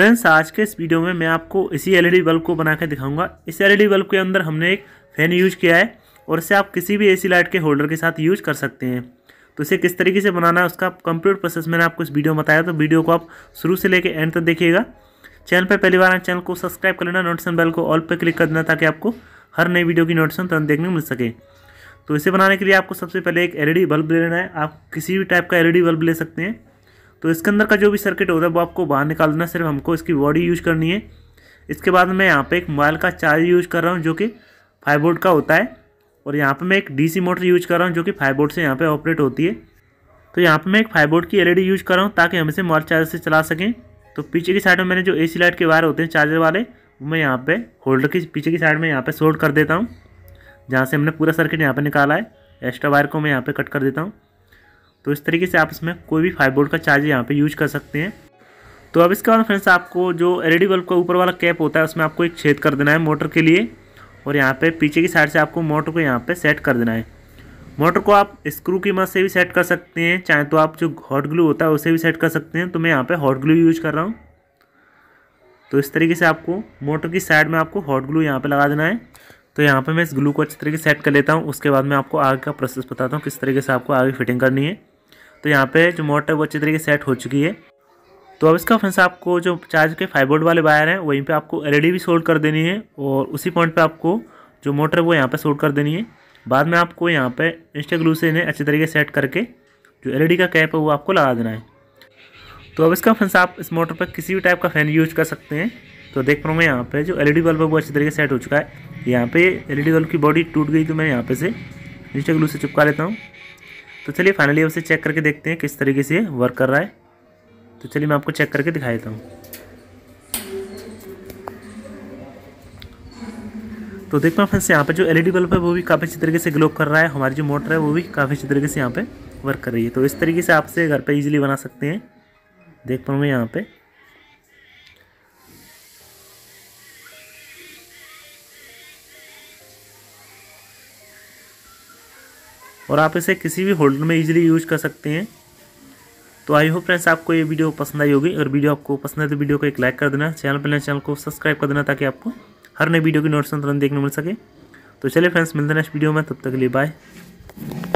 friends आज के इस वीडियो में मैं आपको इसी एलईडी बल्ब e को बना दिखाऊंगा इस एलईडी बल्ब e के अंदर हमने एक फैन यूज किया है और इसे आप किसी भी एसी लाइट के होल्डर के साथ यूज कर सकते हैं तो इसे किस तरीके से बनाना है उसका कंप्यूटर प्रोसेस मैंने आपको इस वीडियो में बताया तो वीडियो को आप शुरू से लेकर एंड तक देखिएगा चैनल पर पहली बार चैनल को सब्सक्राइब कर लेना नोटिसन बेल को ऑल पर क्लिक कर देना ताकि आपको हर नई वीडियो की नोटिसन तुरंत देखने मिल सके तो इसे बनाने के लिए आपको सबसे पहले एक एल बल्ब e ले लेना है आप किसी भी टाइप का एल बल्ब ले सकते हैं तो इसके अंदर का जो भी सर्किट होता है वो आपको बाहर निकाल देना सिर्फ हमको इसकी बॉडी यूज करनी है इसके बाद मैं यहाँ पे एक मोबाइल का चार्ज यूज कर रहा हूँ जो कि फाइव बोर्ड का होता है और यहाँ पे मैं एक डीसी मोटर यूज कर रहा हूँ जो कि फाइव बोर्ड से यहाँ पे ऑपरेट होती है तो यहाँ पे मैं एक फाइव बोर्ड की एलईडी यूज e कर रहा हूँ ताकि हम इसे मोबाइल चार्जर से चला सकें तो पीछे की साइड में मैंने जो सी लाइट के वायर होते हैं चार्जर वाले वो मैं यहाँ पे होल्डर की पीछे की साइड में यहाँ पे सोल्ड कर देता हूँ जहाँ से हमने पूरा सर्किट यहाँ पे निकाला है एक्स्ट्रा वायर को मैं यहाँ पे कट कर देता हूँ तो इस तरीके से आप इसमें कोई भी फाइव बोल्ट का चार्जर यहाँ पर यूज कर सकते हैं तो अब इसके बाद फ्रेंड्स आपको जो एल बल्ब का ऊपर वाला कैप होता है उसमें आपको एक छेद कर देना है मोटर के लिए और यहाँ पे पीछे की साइड से आपको मोटर को यहाँ पे सेट कर देना है मोटर को आप स्क्रू की मदद से भी सेट कर सकते हैं चाहे तो आप जो हॉट ग्लू होता है उसे भी सेट कर सकते हैं तो मैं यहाँ पे हॉट ग्लू यूज कर रहा हूँ तो इस तरीके से आपको मोटर की साइड में आपको हॉट ग्लू यहाँ पर लगा देना है तो यहाँ पर मैं इस ग्लू को अच्छी तरीके से सेट कर लेता हूँ उसके बाद मैं आपको आगे का प्रोसेस बताता हूँ किस तरीके से आपको आगे फिटिंग करनी है तो यहाँ पे जो मोटर वो अच्छी तरीके सेट हो चुकी है तो अब इसका फ्रेंड्स आपको जो चार्ज के फाइबोर्ड वाले वायर हैं वहीं पे आपको एलईडी भी सोल्ड कर देनी है और उसी पॉइंट पे आपको जो मोटर वो यहाँ पे सोल्ड कर देनी है बाद में आपको यहाँ पे इंस्टा ग्लू से इन्हें अच्छी तरीके सेट करके जो एल का कैप है वो आपको लगा देना है तो अब इसका फ्रेंड्स आप इस मोटर पर किसी भी टाइप का फ़ैन यूज कर सकते हैं तो देख पाऊँगा यहाँ पर जो एल ई बल्ब है वो अच्छी तरीके सेट हो चुका है यहाँ पर एल बल्ब की बॉडी टूट गई तो मैं यहाँ पर से इंस्टा ग्लू से चिपका लेता हूँ तो चलिए फाइनली उसे चेक करके देखते हैं किस तरीके से वर्क कर रहा है तो चलिए मैं आपको चेक करके दिखा देता हूँ तो देख पाए फ्रेंड्स यहाँ पे जो एलईडी बल्ब है वो भी काफ़ी अच्छी तरीके से ग्लो कर रहा है हमारी जो मोटर है वो भी काफ़ी अच्छी तरीके से यहाँ पे वर्क कर रही है तो इस तरीके से आपसे घर पे इजीली बना सकते हैं देख पाऊँ मैं यहाँ पे और आप इसे किसी भी होल्डर में इजीली यूज कर सकते हैं तो आई होप फ्रेंड्स आपको ये वीडियो पसंद आई होगी अगर वीडियो आपको पसंद है तो वीडियो को एक लाइक कर देना चैनल पर नए चैनल को सब्सक्राइब कर देना ताकि आपको हर नई वीडियो की नोटिफिकेशन तुरंत देखने मिल सके तो चलिए फ्रेंड्स मिलते हैं नेक्स्ट वीडियो में तब तक के लिए बाय